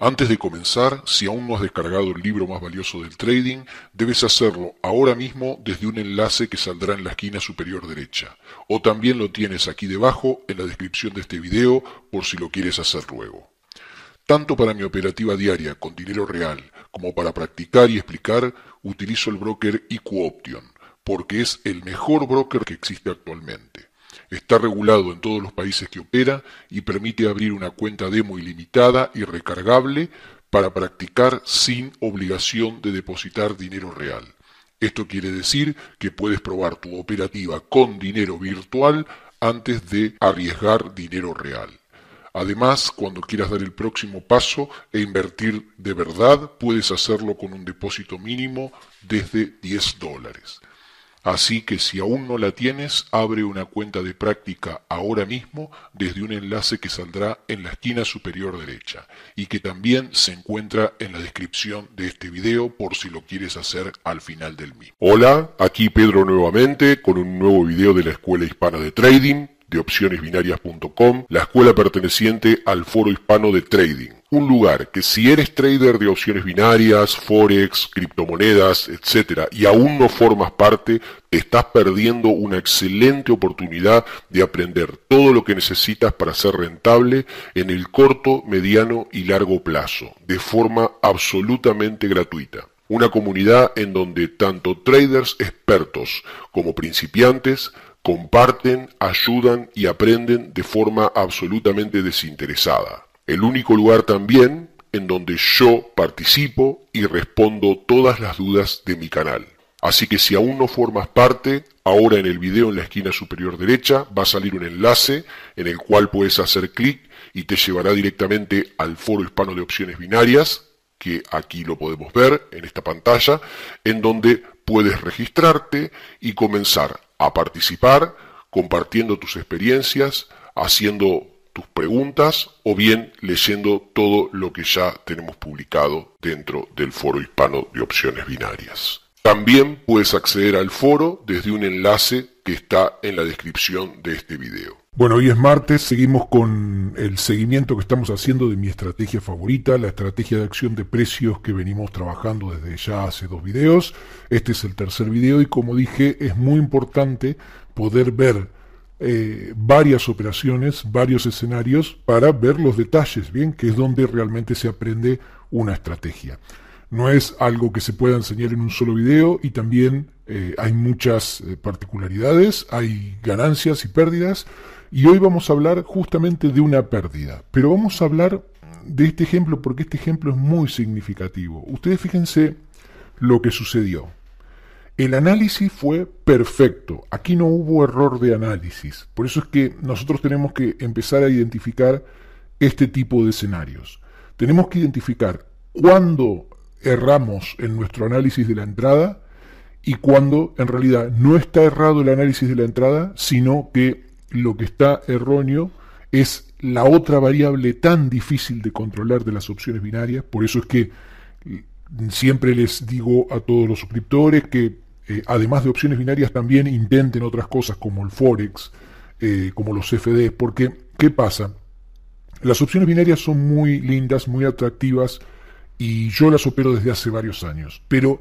Antes de comenzar, si aún no has descargado el libro más valioso del trading, debes hacerlo ahora mismo desde un enlace que saldrá en la esquina superior derecha, o también lo tienes aquí debajo en la descripción de este video por si lo quieres hacer luego. Tanto para mi operativa diaria con dinero real como para practicar y explicar, utilizo el broker IQ Option, porque es el mejor broker que existe actualmente. Está regulado en todos los países que opera y permite abrir una cuenta demo ilimitada y recargable para practicar sin obligación de depositar dinero real. Esto quiere decir que puedes probar tu operativa con dinero virtual antes de arriesgar dinero real. Además, cuando quieras dar el próximo paso e invertir de verdad, puedes hacerlo con un depósito mínimo desde 10 dólares. Así que si aún no la tienes, abre una cuenta de práctica ahora mismo desde un enlace que saldrá en la esquina superior derecha y que también se encuentra en la descripción de este video por si lo quieres hacer al final del mismo. Hola, aquí Pedro nuevamente con un nuevo video de la Escuela Hispana de Trading de opcionesbinarias.com, la escuela perteneciente al Foro Hispano de Trading. Un lugar que si eres trader de opciones binarias, forex, criptomonedas, etc., y aún no formas parte, te estás perdiendo una excelente oportunidad de aprender todo lo que necesitas para ser rentable en el corto, mediano y largo plazo, de forma absolutamente gratuita una comunidad en donde tanto traders expertos como principiantes comparten, ayudan y aprenden de forma absolutamente desinteresada. El único lugar también en donde yo participo y respondo todas las dudas de mi canal. Así que si aún no formas parte, ahora en el video en la esquina superior derecha va a salir un enlace en el cual puedes hacer clic y te llevará directamente al foro hispano de opciones binarias, que aquí lo podemos ver en esta pantalla, en donde puedes registrarte y comenzar a participar compartiendo tus experiencias, haciendo tus preguntas o bien leyendo todo lo que ya tenemos publicado dentro del foro hispano de opciones binarias. También puedes acceder al foro desde un enlace que está en la descripción de este video. Bueno, hoy es martes, seguimos con el seguimiento que estamos haciendo de mi estrategia favorita, la estrategia de acción de precios que venimos trabajando desde ya hace dos videos. Este es el tercer video y como dije, es muy importante poder ver eh, varias operaciones, varios escenarios para ver los detalles, ¿bien? Que es donde realmente se aprende una estrategia. No es algo que se pueda enseñar en un solo video y también eh, hay muchas eh, particularidades, hay ganancias y pérdidas y hoy vamos a hablar justamente de una pérdida, pero vamos a hablar de este ejemplo porque este ejemplo es muy significativo. Ustedes fíjense lo que sucedió. El análisis fue perfecto, aquí no hubo error de análisis, por eso es que nosotros tenemos que empezar a identificar este tipo de escenarios. Tenemos que identificar cuándo erramos en nuestro análisis de la entrada y cuándo en realidad no está errado el análisis de la entrada, sino que lo que está erróneo es la otra variable tan difícil de controlar de las opciones binarias, por eso es que mm, siempre les digo a todos los suscriptores que eh, además de opciones binarias también intenten otras cosas como el forex, eh, como los cfd porque ¿qué pasa? Las opciones binarias son muy lindas, muy atractivas y yo las opero desde hace varios años, pero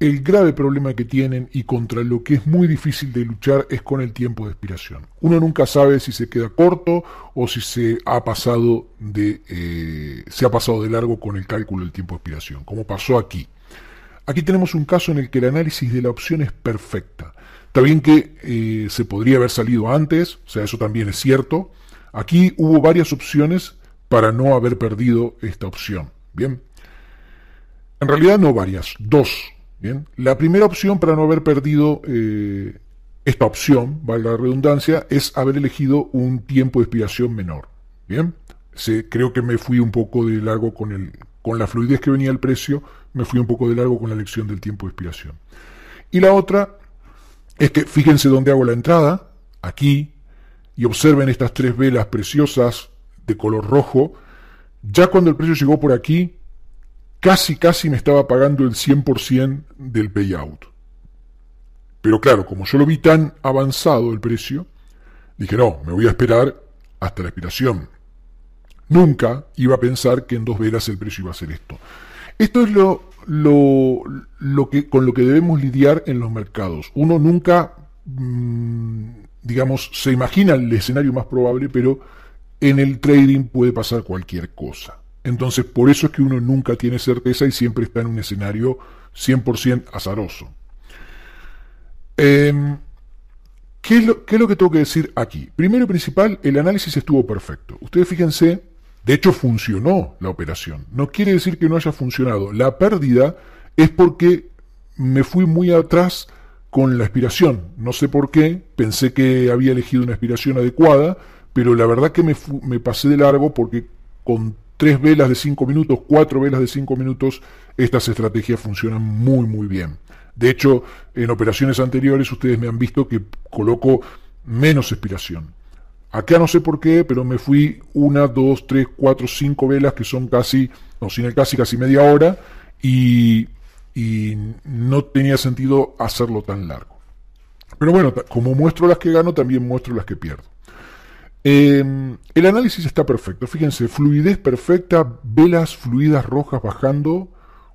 el grave problema que tienen y contra lo que es muy difícil de luchar es con el tiempo de expiración. Uno nunca sabe si se queda corto o si se ha pasado de, eh, se ha pasado de largo con el cálculo del tiempo de expiración, como pasó aquí. Aquí tenemos un caso en el que el análisis de la opción es perfecta. Está bien que eh, se podría haber salido antes, o sea, eso también es cierto. Aquí hubo varias opciones para no haber perdido esta opción. Bien. En realidad no varias, dos la primera opción para no haber perdido eh, esta opción, valga la redundancia, es haber elegido un tiempo de expiración menor. Bien. Se, creo que me fui un poco de largo con, con la fluidez que venía el precio, me fui un poco de largo con la elección del tiempo de expiración. Y la otra es que fíjense dónde hago la entrada, aquí, y observen estas tres velas preciosas de color rojo. Ya cuando el precio llegó por aquí, casi, casi me estaba pagando el 100% del payout. Pero claro, como yo lo vi tan avanzado el precio, dije, no, me voy a esperar hasta la expiración. Nunca iba a pensar que en dos velas el precio iba a ser esto. Esto es lo, lo, que, con lo que debemos lidiar en los mercados. Uno nunca, mm, digamos, se imagina el escenario más probable, pero en el trading puede pasar cualquier cosa. Entonces, por eso es que uno nunca tiene certeza y siempre está en un escenario 100% azaroso. Em, ¿qué, es lo, ¿Qué lo que tengo que decir aquí? Primero y principal, el análisis estuvo perfecto. Ustedes fíjense, de hecho funcionó la operación. No quiere decir que no haya funcionado. La pérdida es porque me fui muy atrás con la aspiración. No sé por qué, pensé que había elegido una aspiración adecuada, pero la verdad que me, me pasé de largo porque con tres velas de 5 minutos, cuatro velas de 5 minutos, estas estrategias funcionan muy muy bien. De hecho, en operaciones anteriores ustedes me han visto que coloco menos expiración. Acá no sé por qué, pero me fui una, dos, tres, cuatro, cinco velas que son casi, no, sin el casi, casi media hora y no tenía sentido hacerlo tan largo. Pero bueno, como muestro las que gano, también muestro las que pierdo. Em, el análisis está perfecto, fíjense, fluidez perfecta, velas fluidas rojas bajando,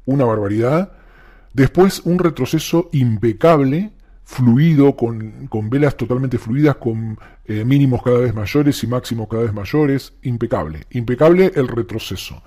una barbaridad. Después un retroceso impecable, fluido, con, velas totalmente fluidas, con eh, mínimos cada vez mayores y máximos cada vez mayores. Impecable, impecable el retroceso.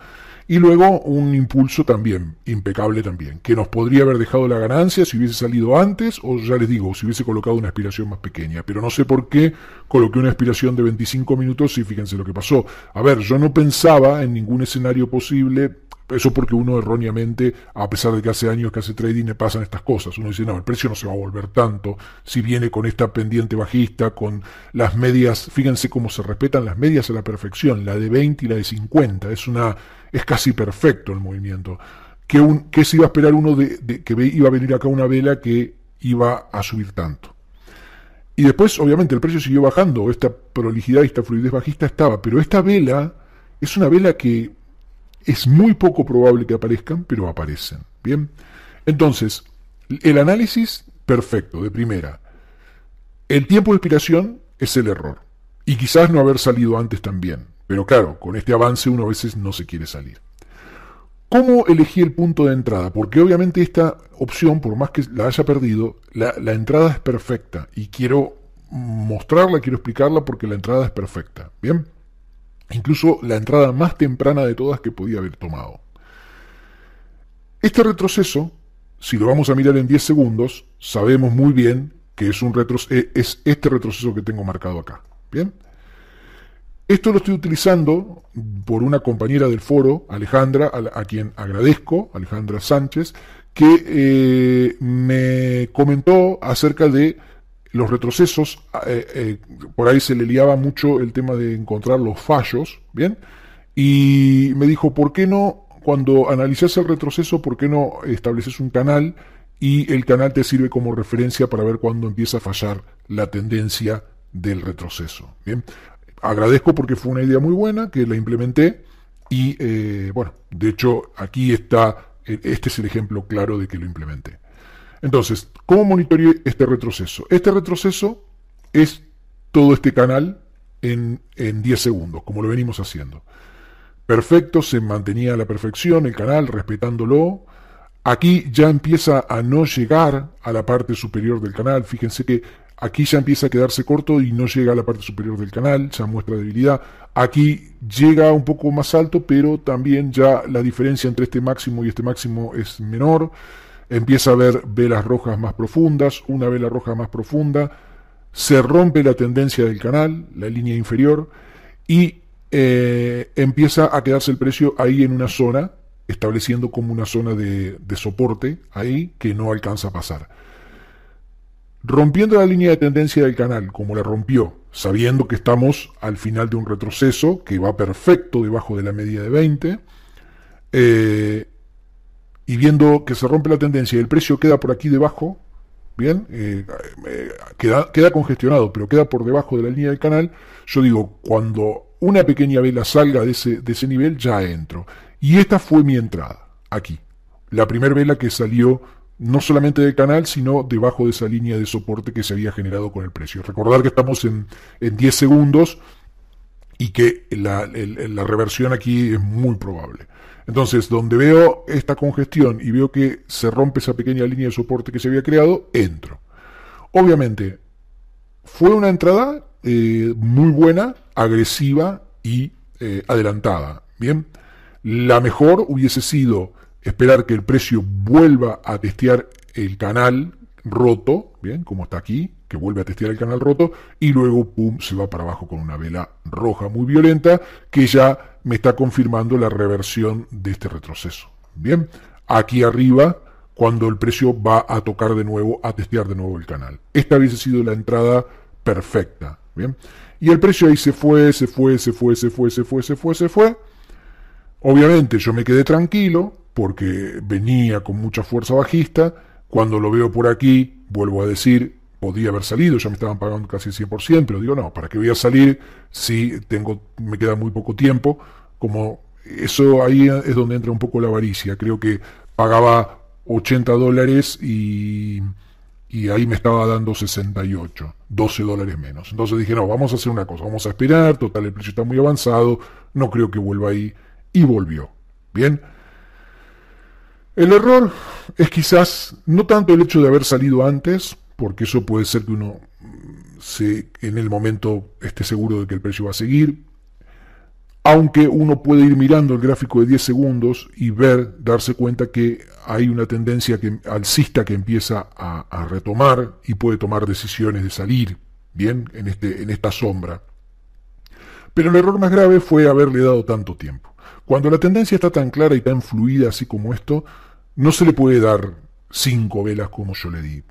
Y luego un impulso también, impecable también, que nos podría haber dejado la ganancia si hubiese salido antes o ya les digo, si hubiese colocado una aspiración más pequeña. Pero no sé por qué coloqué una aspiración de 25 minutos y fíjense lo que pasó. A ver, yo no pensaba en ningún escenario posible eso porque uno erróneamente, a pesar de que hace años que hace trading, me pasan estas cosas. Uno dice, no, el precio no se va a volver tanto si viene con esta pendiente bajista, con las medias, fíjense cómo se respetan las medias a la perfección, la de 20 y la de 50. Es una es casi perfecto el movimiento. ¿Qué, se iba a esperar uno de, que iba a venir acá una vela que iba a subir tanto? Y después, obviamente, el precio siguió bajando, esta prolijidad y esta fluidez bajista estaba, pero esta vela es una vela que es muy poco probable que aparezcan, pero aparecen. Bien, entonces, el análisis, perfecto, de primera. El tiempo de expiración es el error, y quizás no haber salido antes también. Pero claro, con este avance uno a veces no se quiere salir. ¿Cómo elegí el punto de entrada? Porque obviamente esta opción, por más que la haya perdido, la, entrada es perfecta y quiero mostrarla, quiero explicarla porque la entrada es perfecta. Bien, incluso la entrada más temprana de todas que podía haber tomado. Este retroceso, si lo vamos a mirar en 10 segundos, sabemos muy bien que es, un retro, es este retroceso que tengo marcado acá. Bien, esto lo estoy utilizando por una compañera del foro, Alejandra, a, quien agradezco, Alejandra Sánchez, que eh, me comentó acerca de los retrocesos. Ah, eh, eh, por ahí se le liaba mucho el tema de encontrar los fallos, ¿bien? Y me dijo, ¿por qué no, cuando analizas el retroceso, por qué no estableces un canal y el canal te sirve como referencia para ver cuándo empieza a fallar la tendencia del retroceso? ¿bien? agradezco porque fue una idea muy buena que la implementé y eh, bueno, de hecho aquí está, eh, este es el ejemplo claro de que lo implementé. Entonces, ¿cómo monitoreé este retroceso? Este retroceso es todo este canal en, en 10 segundos, como lo venimos haciendo. Perfecto, se mantenía a la perfección el canal, respetándolo. Aquí ya empieza a no llegar a la parte superior del canal. Fíjense que Aquí ya empieza a quedarse corto y no llega a la parte superior del canal, ya muestra debilidad. Aquí llega un poco más alto, pero también ya la diferencia entre este máximo y este máximo es menor. Empieza a ver velas rojas más profundas, una vela roja más profunda. Se rompe la tendencia del canal, la línea inferior, y eh, empieza a quedarse el precio ahí en una zona, estableciendo como una zona de soporte ahí que no alcanza a pasar rompiendo la línea de tendencia del canal, como la rompió, sabiendo que estamos al final de un retroceso que va perfecto debajo de la media de 20, eh, y viendo que se rompe la tendencia y el precio queda por aquí debajo, bien, eh, eh, queda, congestionado, pero queda por debajo de la línea del canal, yo digo, cuando una pequeña vela salga de ese, de ese nivel, ya entro. Y esta fue mi entrada, aquí. La primera vela que salió no solamente del canal, sino debajo de esa línea de soporte que se había generado con el precio. Recordar que estamos en, 10 segundos y que la, reversión aquí es muy probable. Entonces, donde veo esta congestión y veo que se rompe esa pequeña línea de soporte que se había creado, entro. Obviamente, fue una entrada eh, muy buena, agresiva y eh, adelantada. Bien, la mejor hubiese sido esperar que el precio vuelva a testear el canal roto, bien, como está aquí, que vuelve a testear el canal roto, y luego, pum, se va para abajo con una vela roja muy violenta, que ya me está confirmando la reversión de este retroceso. Bien, aquí arriba, cuando el precio va a tocar de nuevo, a testear de nuevo el canal. Esta hubiese sido la entrada perfecta, bien. Y el precio ahí se fue, se fue, se fue, se fue, se fue, se fue, se fue. Obviamente yo me quedé tranquilo, porque venía con mucha fuerza bajista. Cuando lo veo por aquí, vuelvo a decir, podía haber salido, ya me estaban pagando casi 100%, pero digo, no, ¿para qué voy a salir si tengo, me queda muy poco tiempo? Como eso ahí es donde entra un poco la avaricia. Creo que pagaba 80 dólares y, y ahí me estaba dando 68, 12 dólares menos. Entonces dije, no, vamos a hacer una cosa, vamos a esperar, total, el precio está muy avanzado, no creo que vuelva ahí. Y volvió. Bien. El error es quizás no tanto el hecho de haber salido antes, porque eso puede ser que uno mm, se, en el momento esté seguro de que el precio va a seguir, aunque uno puede ir mirando el gráfico de 10 segundos y ver, darse cuenta que hay una tendencia alcista que empieza a, a, retomar y puede tomar decisiones de salir, bien, en, este, en esta sombra. Pero el error más grave fue haberle dado tanto tiempo. Cuando la tendencia está tan clara y tan fluida así como esto, no se le puede dar cinco velas como yo le di.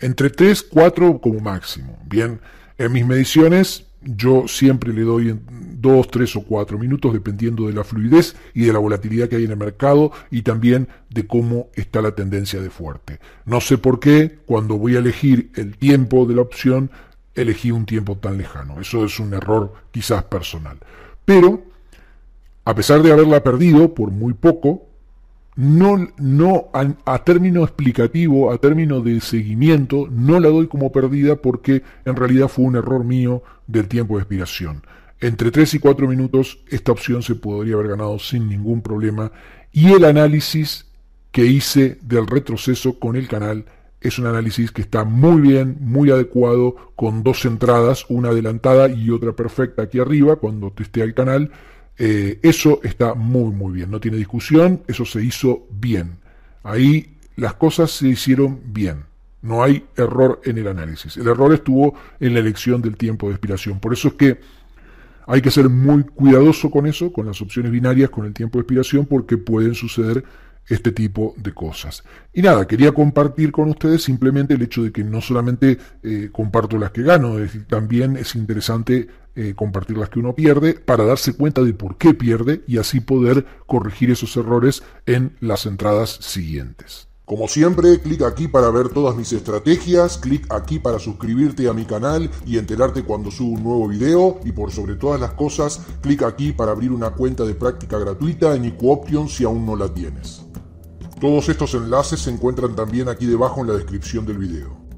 Entre tres, cuatro como máximo. Bien, en mis mediciones yo siempre le doy dos, tres o cuatro minutos dependiendo de la fluidez y de la volatilidad que hay en el mercado y también de cómo está la tendencia de fuerte. No sé por qué cuando voy a elegir el tiempo de la opción elegí un tiempo tan lejano. Eso es un error quizás personal. Pero a pesar de haberla perdido por muy poco, no, no a, término explicativo, a término de seguimiento, no la doy como perdida porque en realidad fue un error mío del tiempo de expiración. Entre 3 y 4 minutos esta opción se podría haber ganado sin ningún problema y el análisis que hice del retroceso con el canal es un análisis que está muy bien, muy adecuado, con dos entradas, una adelantada y otra perfecta aquí arriba cuando testea el canal eh, eso está muy, muy bien, no tiene discusión, eso se hizo bien. Ahí las cosas se hicieron bien. No hay error en el análisis. El error estuvo en la elección del tiempo de expiración. Por eso es que hay que ser muy cuidadoso con eso, con las opciones binarias, con el tiempo de expiración, porque pueden suceder este tipo de cosas. Y nada, quería compartir con ustedes simplemente el hecho de que no solamente eh, comparto las que gano, también es interesante eh, compartir las que uno pierde, para darse cuenta de por qué pierde y así poder corregir esos errores en las entradas siguientes. Como siempre, clic aquí para ver todas mis estrategias, clic aquí para suscribirte a mi canal y enterarte cuando subo un nuevo video y por sobre todas las cosas, clic aquí para abrir una cuenta de práctica gratuita en IQOption si aún no la tienes. Todos estos enlaces se encuentran también aquí debajo en la descripción del video.